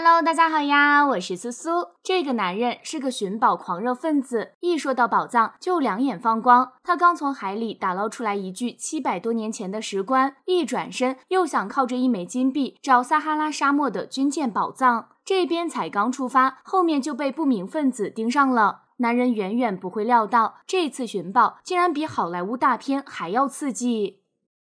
Hello，大家好呀，我是苏苏。这个男人是个寻宝狂热分子，一说到宝藏就两眼放光。他刚从海里打捞出来一具七百多年前的石棺，一转身又想靠着一枚金币找撒哈拉沙漠的军舰宝藏。这边才刚出发，后面就被不明分子盯上了。男人远远不会料到，这次寻宝竟然比好莱坞大片还要刺激。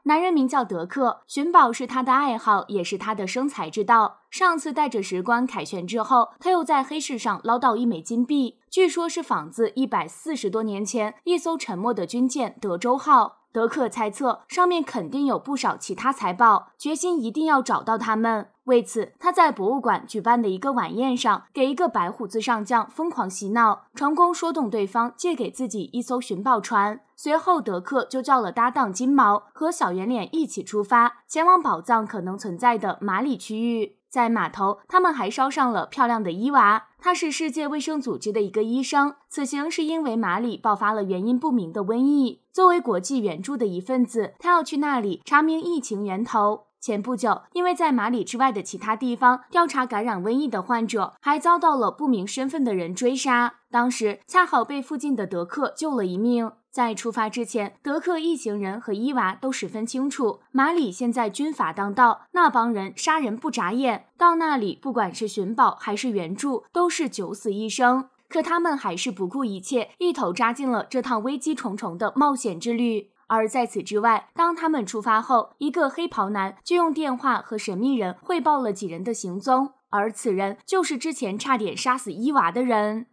男人名叫德克，寻宝是他的爱好，也是他的生财之道。上次带着石棺凯旋之后，他又在黑市上捞到一枚金币，据说是仿自一百四十多年前一艘沉没的军舰“德州号”。德克猜测上面肯定有不少其他财宝，决心一定要找到他们。为此，他在博物馆举办的一个晚宴上，给一个白胡子上将疯狂洗脑，成功说动对方借给自己一艘寻宝船。随后，德克就叫了搭档金毛和小圆脸一起出发，前往宝藏可能存在的马里区域。在码头，他们还捎上了漂亮的伊娃，她是世界卫生组织的一个医生。此行是因为马里爆发了原因不明的瘟疫，作为国际援助的一份子，他要去那里查明疫情源头。前不久，因为在马里之外的其他地方调查感染瘟疫的患者，还遭到了不明身份的人追杀。当时恰好被附近的德克救了一命。在出发之前，德克一行人和伊娃都十分清楚，马里现在军法当道，那帮人杀人不眨眼。到那里，不管是寻宝还是援助，都是九死一生。可他们还是不顾一切，一头扎进了这趟危机重重的冒险之旅。而在此之外，当他们出发后，一个黑袍男就用电话和神秘人汇报了几人的行踪，而此人就是之前差点杀死伊娃的人。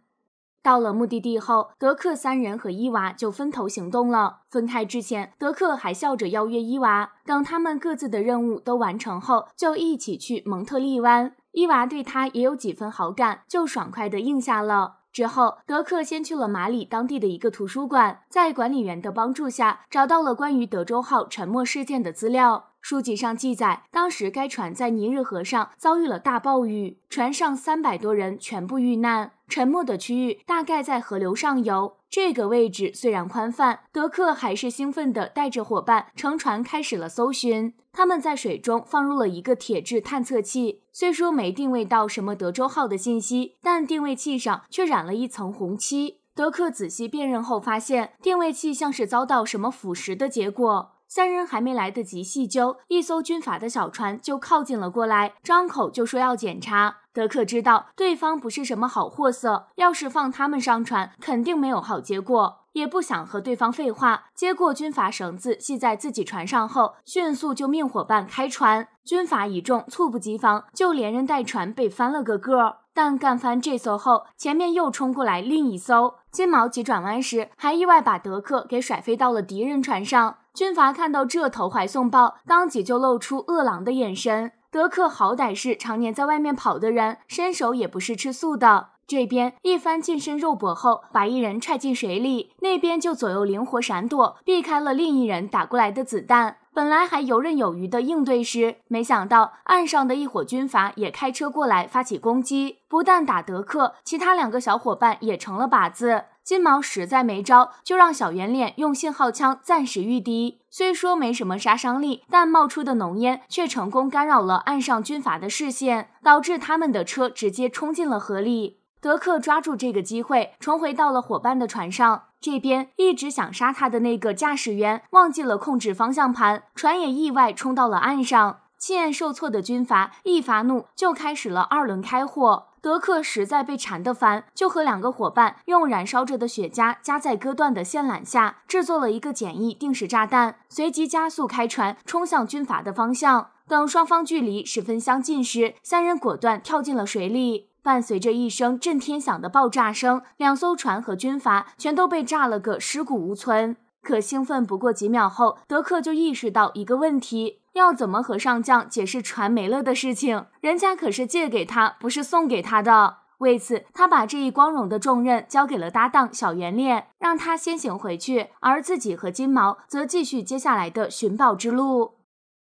到了目的地后，德克三人和伊娃就分头行动了。分开之前，德克还笑着邀约伊娃，等他们各自的任务都完成后，就一起去蒙特利湾。伊娃对他也有几分好感，就爽快地应下了。之后，德克先去了马里当地的一个图书馆，在管理员的帮助下，找到了关于德州号沉没事件的资料。书籍上记载，当时该船在尼日河上遭遇了大暴雨，船上三百多人全部遇难。沉没的区域大概在河流上游。这个位置虽然宽泛，德克还是兴奋地带着伙伴乘船开始了搜寻。他们在水中放入了一个铁质探测器，虽说没定位到什么“德州号”的信息，但定位器上却染了一层红漆。德克仔细辨认后发现，定位器像是遭到什么腐蚀的结果。三人还没来得及细究，一艘军阀的小船就靠近了过来，张口就说要检查。德克知道对方不是什么好货色，要是放他们上船，肯定没有好结果。也不想和对方废话，接过军阀绳子系在自己船上后，迅速就命伙伴开船。军阀一众猝不及防，就连人带船被翻了个个。但干翻这艘后，前面又冲过来另一艘。金毛急转弯时，还意外把德克给甩飞到了敌人船上。军阀看到这投怀送抱，当即就露出饿狼的眼神。德克好歹是常年在外面跑的人，身手也不是吃素的。这边一番近身肉搏后，把一人踹进水里，那边就左右灵活闪躲，避开了另一人打过来的子弹。本来还游刃有余地应对时，没想到岸上的一伙军阀也开车过来发起攻击，不但打德克，其他两个小伙伴也成了靶子。金毛实在没招，就让小圆脸用信号枪暂时御敌。虽说没什么杀伤力，但冒出的浓烟却成功干扰了岸上军阀的视线，导致他们的车直接冲进了河里。德克抓住这个机会，重回到了伙伴的船上。这边一直想杀他的那个驾驶员忘记了控制方向盘，船也意外冲到了岸上。亲眼受挫的军阀一发怒，就开始了二轮开火。德克实在被缠得烦，就和两个伙伴用燃烧着的雪茄夹在割断的线缆下，制作了一个简易定时炸弹。随即加速开船，冲向军阀的方向。等双方距离十分相近时，三人果断跳进了水里。伴随着一声震天响的爆炸声，两艘船和军阀全都被炸了个尸骨无存。可兴奋不过几秒后，德克就意识到一个问题：要怎么和上将解释船没了的事情？人家可是借给他，不是送给他的。为此，他把这一光荣的重任交给了搭档小圆脸，让他先行回去，而自己和金毛则继续接下来的寻宝之路。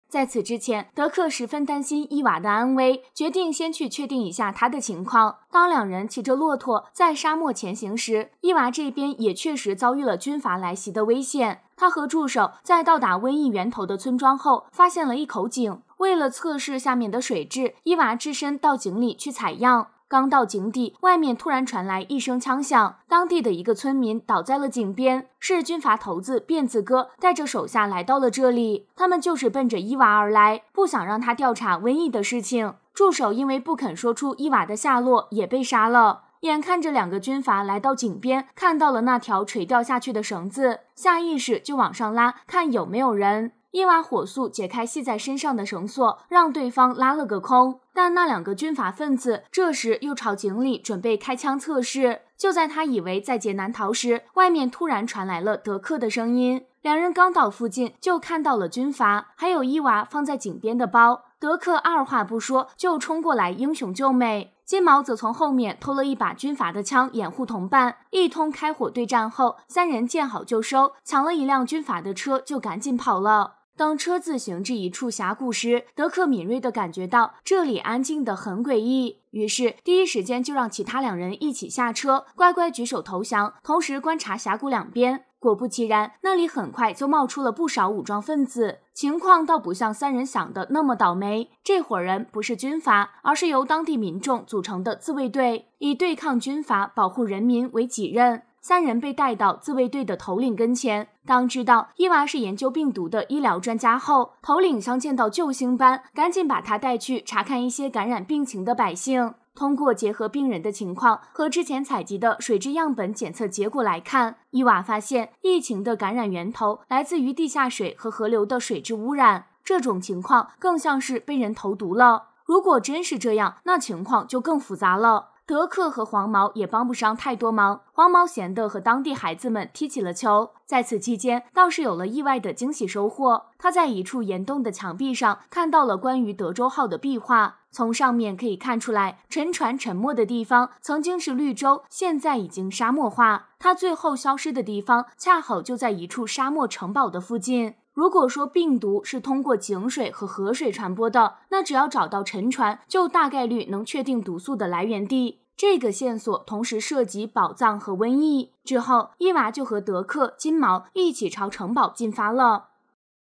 在此之前，德克十分担心伊娃的安危，决定先去确定一下他的情况。当两人骑着骆驼在沙漠前行时，伊娃这边也确实遭遇了军阀来袭的危险。他和助手在到达瘟疫源头的村庄后，发现了一口井。为了测试下面的水质，伊娃只身到井里去采样。刚到井底，外面突然传来一声枪响，当地的一个村民倒在了井边。是军阀头子辫子哥带着手下来到了这里，他们就是奔着伊娃而来，不想让他调查瘟疫的事情。助手因为不肯说出伊娃的下落，也被杀了。眼看着两个军阀来到井边，看到了那条垂掉下去的绳子，下意识就往上拉，看有没有人。伊娃火速解开系在身上的绳索，让对方拉了个空。但那两个军阀分子这时又朝井里准备开枪测试。就在他以为在劫难逃时，外面突然传来了德克的声音。两人刚到附近，就看到了军阀还有伊娃放在井边的包。德克二话不说就冲过来英雄救美，金毛则从后面偷了一把军阀的枪掩护同伴。一通开火对战后，三人见好就收，抢了一辆军阀的车就赶紧跑了。当车子行至一处峡谷时，德克敏锐地感觉到这里安静的很诡异，于是第一时间就让其他两人一起下车，乖乖举手投降，同时观察峡谷两边。果不其然，那里很快就冒出了不少武装分子。情况倒不像三人想的那么倒霉，这伙人不是军阀，而是由当地民众组成的自卫队，以对抗军阀、保护人民为己任。三人被带到自卫队的头领跟前。当知道伊娃是研究病毒的医疗专家后，头领像见到救星般，赶紧把他带去查看一些感染病情的百姓。通过结合病人的情况和之前采集的水质样本检测结果来看，伊娃发现疫情的感染源头来自于地下水和河流的水质污染。这种情况更像是被人投毒了。如果真是这样，那情况就更复杂了。德克和黄毛也帮不上太多忙，黄毛闲的和当地孩子们踢起了球。在此期间，倒是有了意外的惊喜收获。他在一处岩洞的墙壁上看到了关于德州号的壁画，从上面可以看出来，沉船沉没的地方曾经是绿洲，现在已经沙漠化。他最后消失的地方恰好就在一处沙漠城堡的附近。如果说病毒是通过井水和河水传播的，那只要找到沉船，就大概率能确定毒素的来源地。这个线索同时涉及宝藏和瘟疫。之后，伊娃就和德克、金毛一起朝城堡进发了。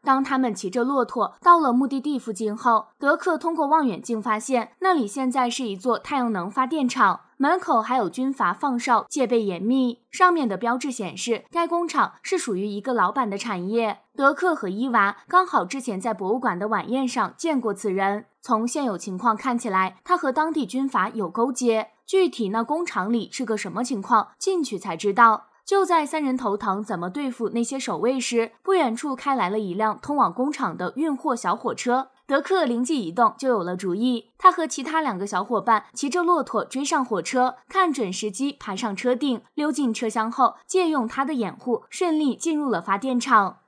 当他们骑着骆驼到了目的地附近后，德克通过望远镜发现，那里现在是一座太阳能发电厂，门口还有军阀放哨，戒备严密。上面的标志显示，该工厂是属于一个老板的产业。德克和伊娃刚好之前在博物馆的晚宴上见过此人。从现有情况看起来，他和当地军阀有勾结。具体那工厂里是个什么情况，进去才知道。就在三人头疼怎么对付那些守卫时，不远处开来了一辆通往工厂的运货小火车。德克灵机一动，就有了主意。他和其他两个小伙伴骑着骆驼追上火车，看准时机爬上车顶，溜进车厢后，借用他的掩护，顺利进入了发电厂。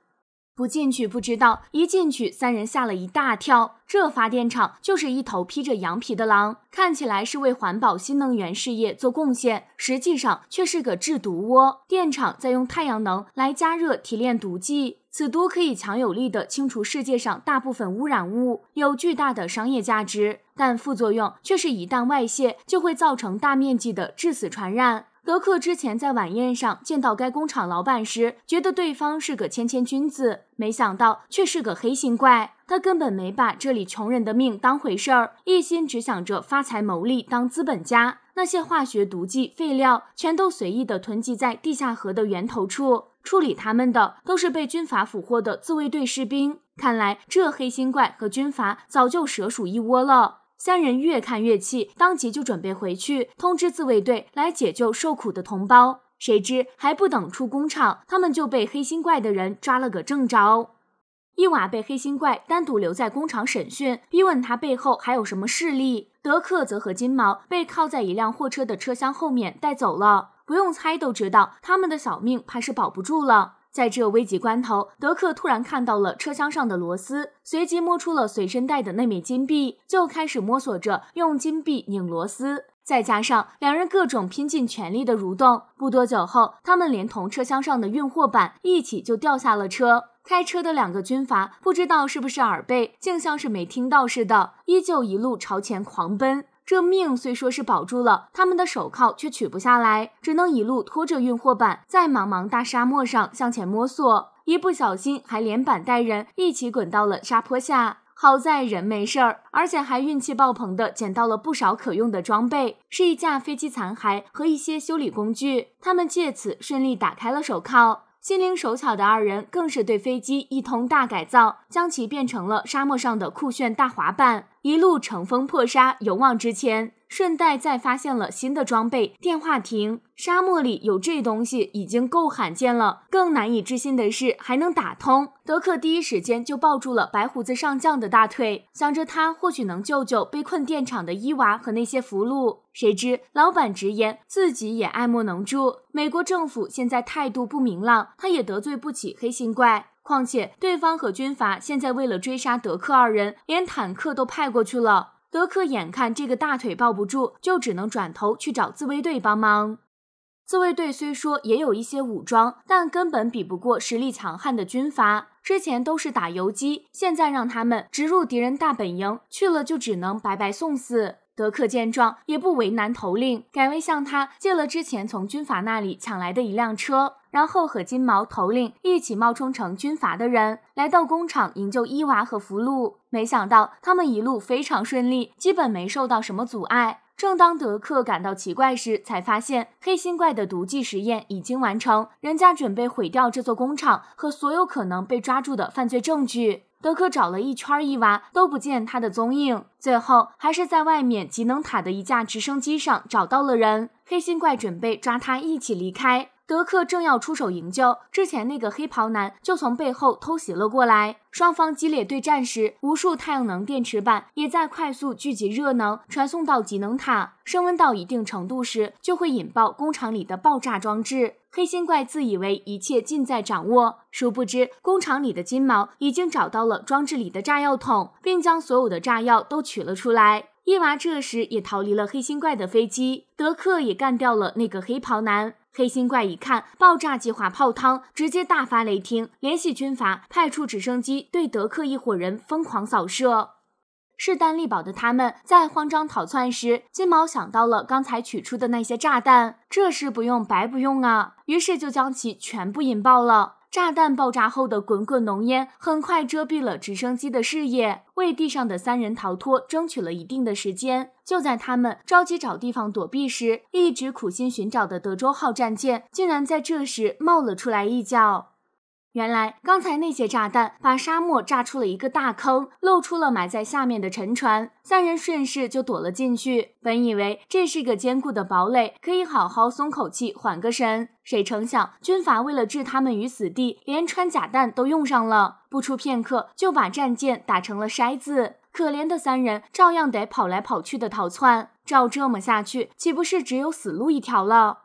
不进去不知道，一进去三人吓了一大跳。这发电厂就是一头披着羊皮的狼，看起来是为环保新能源事业做贡献，实际上却是个制毒窝。电厂在用太阳能来加热提炼毒剂，此毒可以强有力地清除世界上大部分污染物，有巨大的商业价值，但副作用却是一旦外泄就会造成大面积的致死传染。德克之前在晚宴上见到该工厂老板时，觉得对方是个谦谦君子，没想到却是个黑心怪。他根本没把这里穷人的命当回事儿，一心只想着发财牟利，当资本家。那些化学毒剂废料全都随意的囤积在地下河的源头处，处理他们的都是被军阀俘获的自卫队士兵。看来这黑心怪和军阀早就蛇鼠一窝了。三人越看越气，当即就准备回去通知自卫队来解救受苦的同胞。谁知还不等出工厂，他们就被黑心怪的人抓了个正着。伊娃被黑心怪单独留在工厂审讯，逼问他背后还有什么势力。德克则和金毛被靠在一辆货车的车厢后面带走了。不用猜都知道，他们的小命怕是保不住了。在这危急关头，德克突然看到了车厢上的螺丝，随即摸出了随身带的那枚金币，就开始摸索着用金币拧螺丝。再加上两人各种拼尽全力的蠕动，不多久后，他们连同车厢上的运货板一起就掉下了车。开车的两个军阀不知道是不是耳背，竟像是没听到似的，依旧一路朝前狂奔。这命虽说是保住了，他们的手铐却取不下来，只能一路拖着运货板，在茫茫大沙漠上向前摸索。一不小心，还连板带人一起滚到了沙坡下。好在人没事儿，而且还运气爆棚的捡到了不少可用的装备，是一架飞机残骸和一些修理工具。他们借此顺利打开了手铐，心灵手巧的二人更是对飞机一通大改造，将其变成了沙漠上的酷炫大滑板。一路乘风破沙，勇往直前，顺带再发现了新的装备——电话亭。沙漠里有这东西已经够罕见了，更难以置信的是还能打通。德克第一时间就抱住了白胡子上将的大腿，想着他或许能救救被困电厂的伊娃和那些俘虏。谁知老板直言自己也爱莫能助，美国政府现在态度不明朗，他也得罪不起黑心怪。况且，对方和军阀现在为了追杀德克二人，连坦克都派过去了。德克眼看这个大腿抱不住，就只能转头去找自卫队帮忙。自卫队虽说也有一些武装，但根本比不过实力强悍的军阀。之前都是打游击，现在让他们直入敌人大本营去了，就只能白白送死。德克见状，也不为难头领，改为向他借了之前从军阀那里抢来的一辆车。然后和金毛头领一起冒充成军阀的人来到工厂营救伊娃和福禄。没想到他们一路非常顺利，基本没受到什么阻碍。正当德克感到奇怪时，才发现黑心怪的毒剂实验已经完成，人家准备毁掉这座工厂和所有可能被抓住的犯罪证据。德克找了一圈，伊娃都不见他的踪影，最后还是在外面吉能塔的一架直升机上找到了人。黑心怪准备抓他一起离开。德克正要出手营救，之前那个黑袍男就从背后偷袭了过来。双方激烈对战时，无数太阳能电池板也在快速聚集热能，传送到极能塔。升温到一定程度时，就会引爆工厂里的爆炸装置。黑心怪自以为一切尽在掌握，殊不知工厂里的金毛已经找到了装置里的炸药桶，并将所有的炸药都取了出来。伊娃这时也逃离了黑心怪的飞机，德克也干掉了那个黑袍男。黑心怪一看爆炸计划泡汤，直接大发雷霆，联系军阀派出直升机对德克一伙人疯狂扫射。势单力薄的他们在慌张逃窜时，金毛想到了刚才取出的那些炸弹，这是不用白不用啊！于是就将其全部引爆了。炸弹爆炸后的滚滚浓烟很快遮蔽了直升机的视野，为地上的三人逃脱争取了一定的时间。就在他们着急找地方躲避时，一直苦心寻找的德州号战舰竟然在这时冒了出来一角。原来刚才那些炸弹把沙漠炸出了一个大坑，露出了埋在下面的沉船。三人顺势就躲了进去。本以为这是个坚固的堡垒，可以好好松口气、缓个神。谁成想，军阀为了置他们于死地，连穿甲弹都用上了。不出片刻，就把战舰打成了筛子。可怜的三人照样得跑来跑去的逃窜。照这么下去，岂不是只有死路一条了？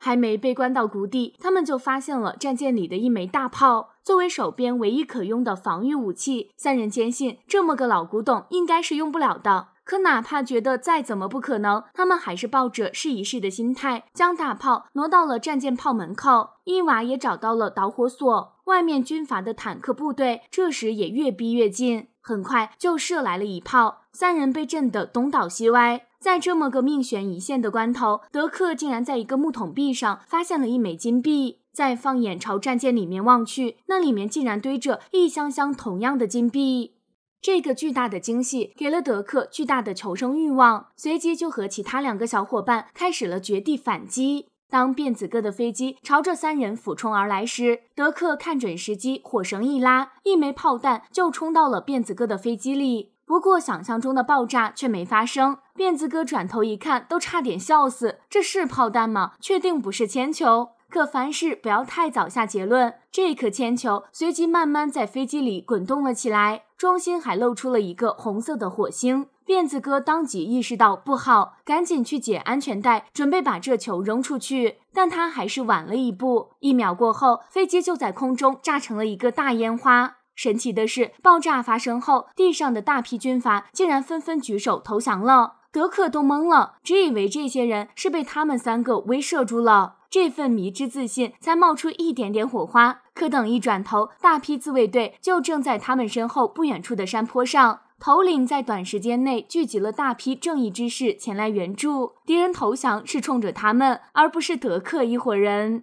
还没被关到谷底，他们就发现了战舰里的一枚大炮。作为手边唯一可用的防御武器，三人坚信这么个老古董应该是用不了的。可哪怕觉得再怎么不可能，他们还是抱着试一试的心态，将大炮挪到了战舰炮门口。伊娃也找到了导火索，外面军阀的坦克部队这时也越逼越近，很快就射来了一炮，三人被震得东倒西歪。在这么个命悬一线的关头，德克竟然在一个木桶壁上发现了一枚金币。再放眼朝战舰里面望去，那里面竟然堆着一箱箱同样的金币。这个巨大的惊喜给了德克巨大的求生欲望，随即就和其他两个小伙伴开始了绝地反击。当辫子哥的飞机朝着三人俯冲而来时，德克看准时机，火绳一拉，一枚炮弹就冲到了辫子哥的飞机里。不过想象中的爆炸却没发生，辫子哥转头一看，都差点笑死：这是炮弹吗？确定不是铅球。可凡事不要太早下结论。这颗铅球随即慢慢在飞机里滚动了起来，中心还露出了一个红色的火星。辫子哥当即意识到不好，赶紧去解安全带，准备把这球扔出去。但他还是晚了一步，一秒过后，飞机就在空中炸成了一个大烟花。神奇的是，爆炸发生后，地上的大批军阀竟然纷纷举手投降了。德克都懵了，只以为这些人是被他们三个威慑住了。这份迷之自信才冒出一点点火花，可等一转头，大批自卫队就正在他们身后不远处的山坡上。头领在短时间内聚集了大批正义之士前来援助，敌人投降是冲着他们，而不是德克一伙人。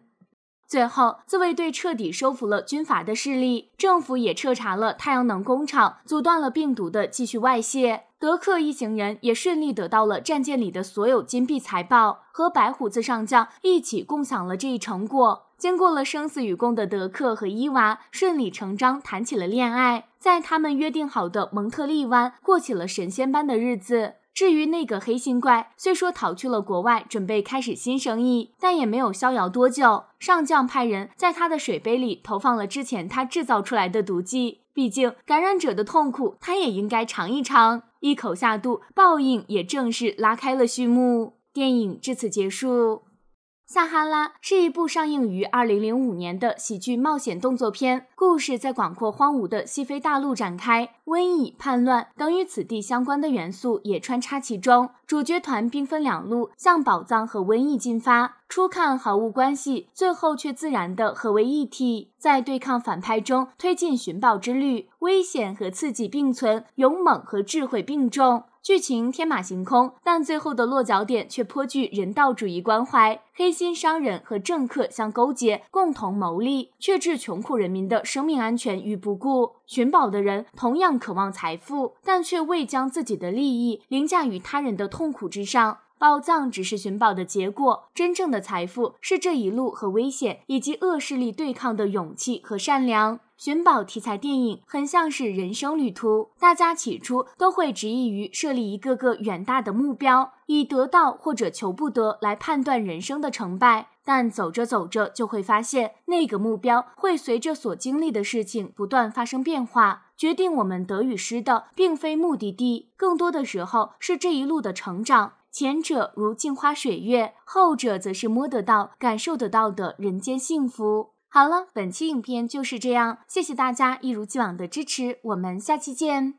最后，自卫队彻底收服了军阀的势力，政府也彻查了太阳能工厂，阻断了病毒的继续外泄。德克一行人也顺利得到了战舰里的所有金币财宝，和白胡子上将一起共享了这一成果。经过了生死与共的德克和伊娃，顺理成章谈起了恋爱，在他们约定好的蒙特利湾过起了神仙般的日子。至于那个黑心怪，虽说逃去了国外，准备开始新生意，但也没有逍遥多久。上将派人在他的水杯里投放了之前他制造出来的毒剂，毕竟感染者的痛苦，他也应该尝一尝。一口下肚，报应也正式拉开了序幕。电影至此结束。《撒哈拉》是一部上映于二零零五年的喜剧冒险动作片，故事在广阔荒芜的西非大陆展开，瘟疫、叛乱等与此地相关的元素也穿插其中。主角团兵分两路，向宝藏和瘟疫进发。初看毫无关系，最后却自然的合为一体，在对抗反派中推进寻宝之旅，危险和刺激并存，勇猛和智慧并重。剧情天马行空，但最后的落脚点却颇具人道主义关怀。黑心商人和政客相勾结，共同谋利，却置穷苦人民的生命安全于不顾。寻宝的人同样渴望财富，但却未将自己的利益凌驾于他人的痛苦之上。宝藏只是寻宝的结果，真正的财富是这一路和危险以及恶势力对抗的勇气和善良。寻宝题材电影很像是人生旅途，大家起初都会执意于设立一个个远大的目标，以得到或者求不得来判断人生的成败。但走着走着，就会发现那个目标会随着所经历的事情不断发生变化。决定我们得与失的，并非目的地，更多的时候是这一路的成长。前者如镜花水月，后者则是摸得到、感受得到的人间幸福。好了，本期影片就是这样。谢谢大家一如既往的支持，我们下期见。